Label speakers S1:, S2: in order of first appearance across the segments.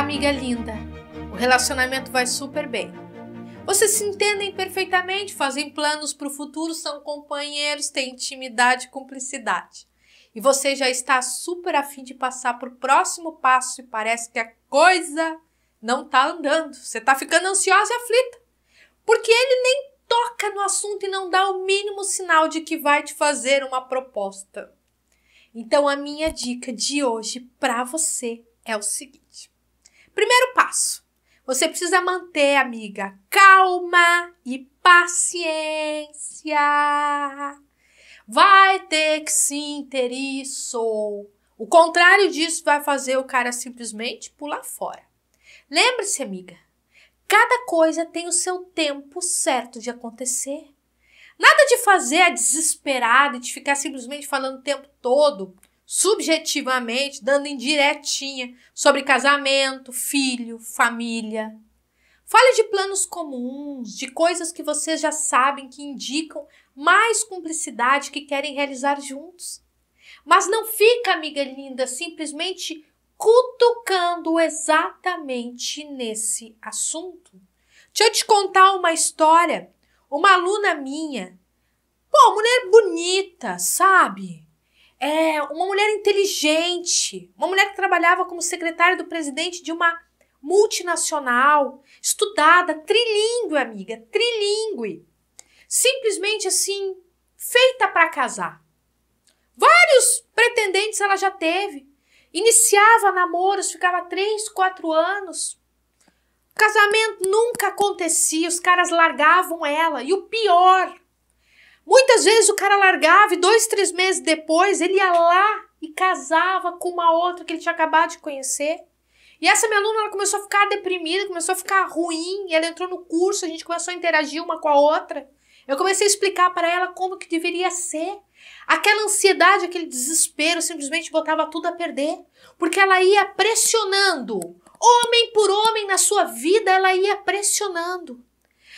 S1: Amiga linda, o relacionamento vai super bem. Vocês se entendem perfeitamente, fazem planos para o futuro, são companheiros, têm intimidade e cumplicidade. E você já está super afim de passar para o próximo passo e parece que a coisa não está andando. Você está ficando ansiosa e aflita, porque ele nem toca no assunto e não dá o mínimo sinal de que vai te fazer uma proposta. Então, a minha dica de hoje para você é o seguinte. Primeiro passo. Você precisa manter, amiga, calma e paciência. Vai ter que se isso. O contrário disso vai fazer o cara simplesmente pular fora. Lembre-se, amiga, cada coisa tem o seu tempo certo de acontecer. Nada de fazer a desesperada e de ficar simplesmente falando o tempo todo subjetivamente, dando indiretinha sobre casamento, filho, família. Fale de planos comuns, de coisas que vocês já sabem que indicam mais cumplicidade que querem realizar juntos. Mas não fica, amiga linda, simplesmente cutucando exatamente nesse assunto. Deixa eu te contar uma história. Uma aluna minha, pô, mulher bonita, sabe? É, uma mulher inteligente, uma mulher que trabalhava como secretária do presidente de uma multinacional, estudada, trilingue, amiga, trilingue. Simplesmente assim, feita para casar. Vários pretendentes ela já teve. Iniciava namoros, ficava três, quatro anos. Casamento nunca acontecia, os caras largavam ela. E o pior, Muitas vezes o cara largava e dois, três meses depois ele ia lá e casava com uma outra que ele tinha acabado de conhecer. E essa minha aluna ela começou a ficar deprimida, começou a ficar ruim, e ela entrou no curso, a gente começou a interagir uma com a outra. Eu comecei a explicar para ela como que deveria ser. Aquela ansiedade, aquele desespero simplesmente botava tudo a perder, porque ela ia pressionando, homem por homem na sua vida, ela ia pressionando.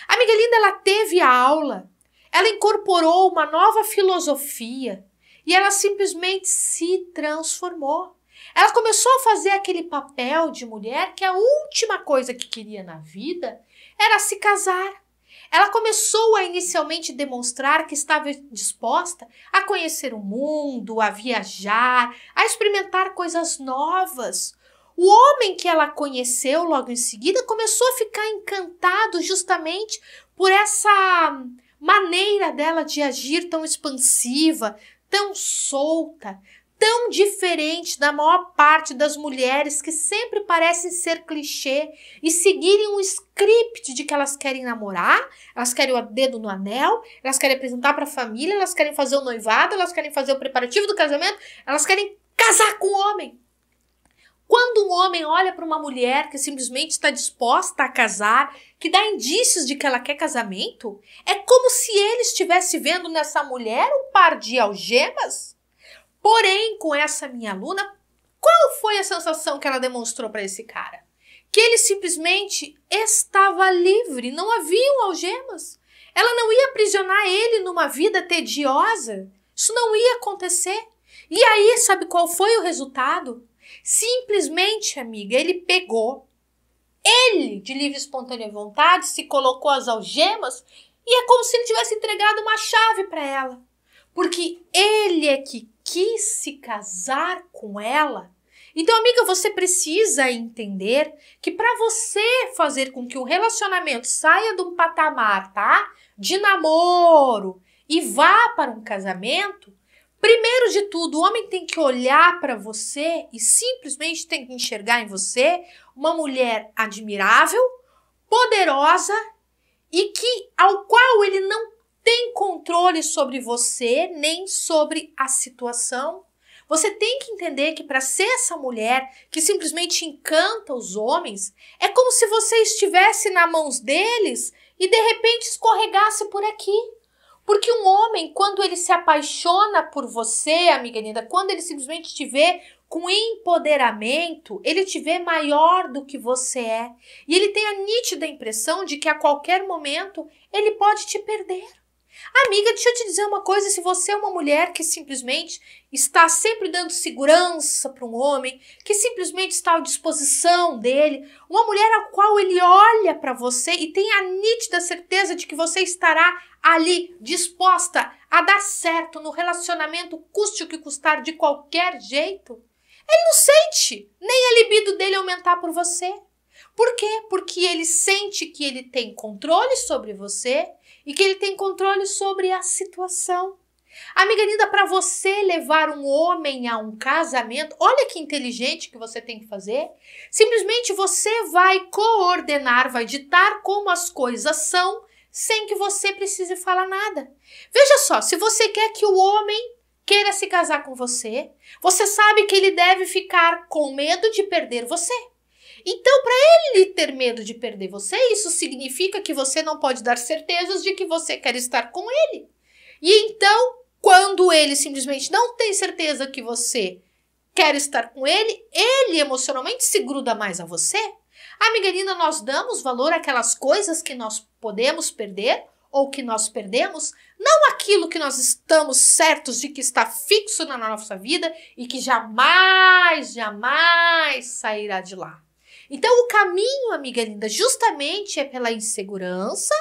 S1: A linda, ela teve a aula, ela incorporou uma nova filosofia e ela simplesmente se transformou. Ela começou a fazer aquele papel de mulher que a última coisa que queria na vida era se casar. Ela começou a inicialmente demonstrar que estava disposta a conhecer o mundo, a viajar, a experimentar coisas novas. O homem que ela conheceu logo em seguida começou a ficar encantado justamente por essa maneira dela de agir tão expansiva, tão solta, tão diferente da maior parte das mulheres que sempre parecem ser clichê e seguirem um script de que elas querem namorar, elas querem o dedo no anel, elas querem apresentar para a família, elas querem fazer o noivado, elas querem fazer o preparativo do casamento, elas querem casar com o homem. Quando um homem olha para uma mulher que simplesmente está disposta a casar, que dá indícios de que ela quer casamento, é como se ele estivesse vendo nessa mulher um par de algemas. Porém, com essa minha aluna, qual foi a sensação que ela demonstrou para esse cara? Que ele simplesmente estava livre, não haviam algemas. Ela não ia aprisionar ele numa vida tediosa. Isso não ia acontecer. E aí, sabe qual foi o resultado? Simplesmente, amiga, ele pegou. Ele, de livre e espontânea vontade, se colocou as algemas e é como se ele tivesse entregado uma chave para ela. Porque ele é que quis se casar com ela. Então, amiga, você precisa entender que para você fazer com que o relacionamento saia de um patamar, tá? De namoro e vá para um casamento, Primeiro de tudo, o homem tem que olhar para você e simplesmente tem que enxergar em você uma mulher admirável, poderosa e que ao qual ele não tem controle sobre você nem sobre a situação. Você tem que entender que para ser essa mulher que simplesmente encanta os homens, é como se você estivesse na mãos deles e de repente escorregasse por aqui. Porque um homem, quando ele se apaixona por você, amiga linda, quando ele simplesmente te vê com empoderamento, ele te vê maior do que você é. E ele tem a nítida impressão de que a qualquer momento ele pode te perder. Amiga, deixa eu te dizer uma coisa: se você é uma mulher que simplesmente está sempre dando segurança para um homem, que simplesmente está à disposição dele, uma mulher a qual ele olha para você e tem a nítida certeza de que você estará ali disposta a dar certo no relacionamento, custe o que custar, de qualquer jeito, ele não sente nem a libido dele aumentar por você. Por quê? Porque ele sente que ele tem controle sobre você e que ele tem controle sobre a situação. Amiga linda, para você levar um homem a um casamento, olha que inteligente que você tem que fazer. Simplesmente você vai coordenar, vai ditar como as coisas são sem que você precise falar nada. Veja só, se você quer que o homem queira se casar com você, você sabe que ele deve ficar com medo de perder você. Então, para ele ter medo de perder você, isso significa que você não pode dar certezas de que você quer estar com ele. E então, quando ele simplesmente não tem certeza que você quer estar com ele, ele emocionalmente se gruda mais a você. Amiga nós damos valor àquelas coisas que nós podemos perder ou que nós perdemos, não aquilo que nós estamos certos de que está fixo na nossa vida e que jamais, jamais sairá de lá. Então, o caminho, amiga linda, justamente é pela insegurança,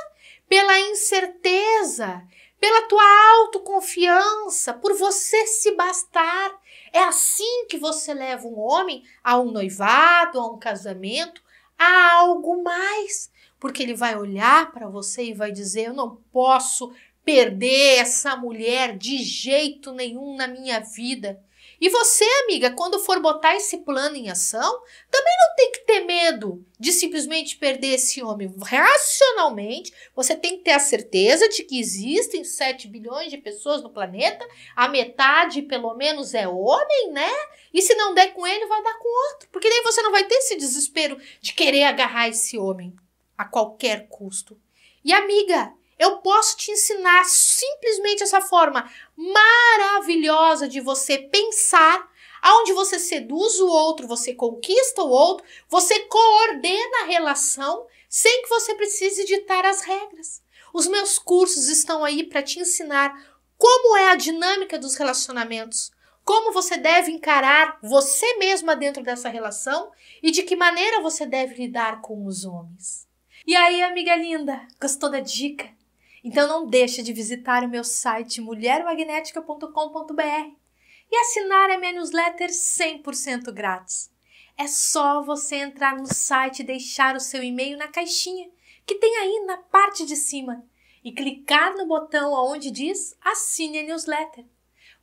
S1: pela incerteza, pela tua autoconfiança, por você se bastar. É assim que você leva um homem a um noivado, a um casamento, há algo mais, porque ele vai olhar para você e vai dizer: Eu não posso perder essa mulher de jeito nenhum na minha vida. E você, amiga, quando for botar esse plano em ação, também não tem que ter medo de simplesmente perder esse homem. Racionalmente, você tem que ter a certeza de que existem 7 bilhões de pessoas no planeta, a metade pelo menos é homem, né? E se não der com ele, vai dar com outro. Porque daí você não vai ter esse desespero de querer agarrar esse homem a qualquer custo. E amiga, eu posso te ensinar simplesmente essa forma maravilhosa de você pensar aonde você seduz o outro, você conquista o outro, você coordena a relação sem que você precise ditar as regras. Os meus cursos estão aí para te ensinar como é a dinâmica dos relacionamentos, como você deve encarar você mesma dentro dessa relação e de que maneira você deve lidar com os homens. E aí, amiga linda, gostou da dica? Então não deixa de visitar o meu site mulhermagnética.com.br e assinar a é minha newsletter 100% grátis. É só você entrar no site e deixar o seu e-mail na caixinha que tem aí na parte de cima e clicar no botão onde diz Assine a newsletter.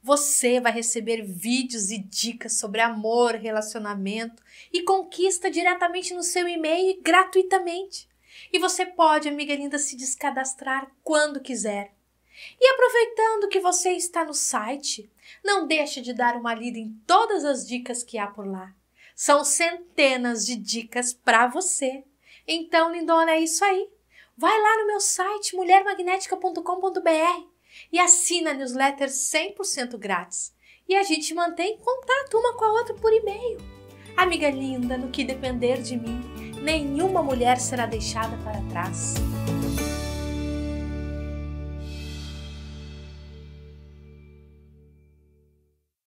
S1: Você vai receber vídeos e dicas sobre amor, relacionamento e conquista diretamente no seu e-mail e gratuitamente. E você pode, amiga linda, se descadastrar quando quiser. E aproveitando que você está no site, não deixe de dar uma lida em todas as dicas que há por lá. São centenas de dicas para você. Então, lindona, é isso aí. Vai lá no meu site mulhermagnética.com.br e assina a newsletter 100% grátis. E a gente mantém contato uma com a outra por e-mail. Amiga linda, no que depender de mim, nenhuma mulher será deixada para trás.